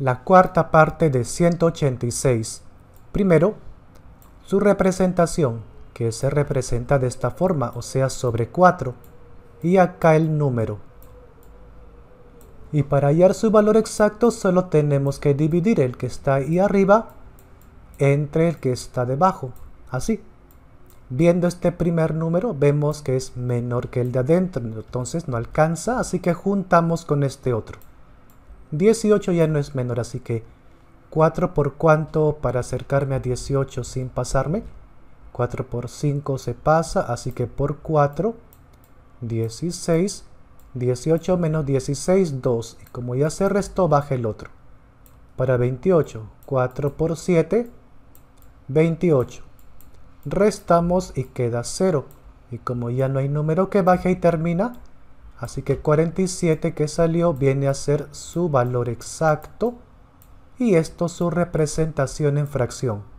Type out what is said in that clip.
la cuarta parte de 186. Primero, su representación, que se representa de esta forma, o sea, sobre 4, y acá el número. Y para hallar su valor exacto solo tenemos que dividir el que está ahí arriba entre el que está debajo, así. Viendo este primer número vemos que es menor que el de adentro, entonces no alcanza, así que juntamos con este otro. 18 ya no es menor, así que 4 por cuánto para acercarme a 18 sin pasarme. 4 por 5 se pasa, así que por 4, 16. 18 menos 16, 2. Y como ya se restó, baja el otro. Para 28, 4 por 7, 28. Restamos y queda 0. Y como ya no hay número que baje y termina, Así que 47 que salió viene a ser su valor exacto y esto su representación en fracción.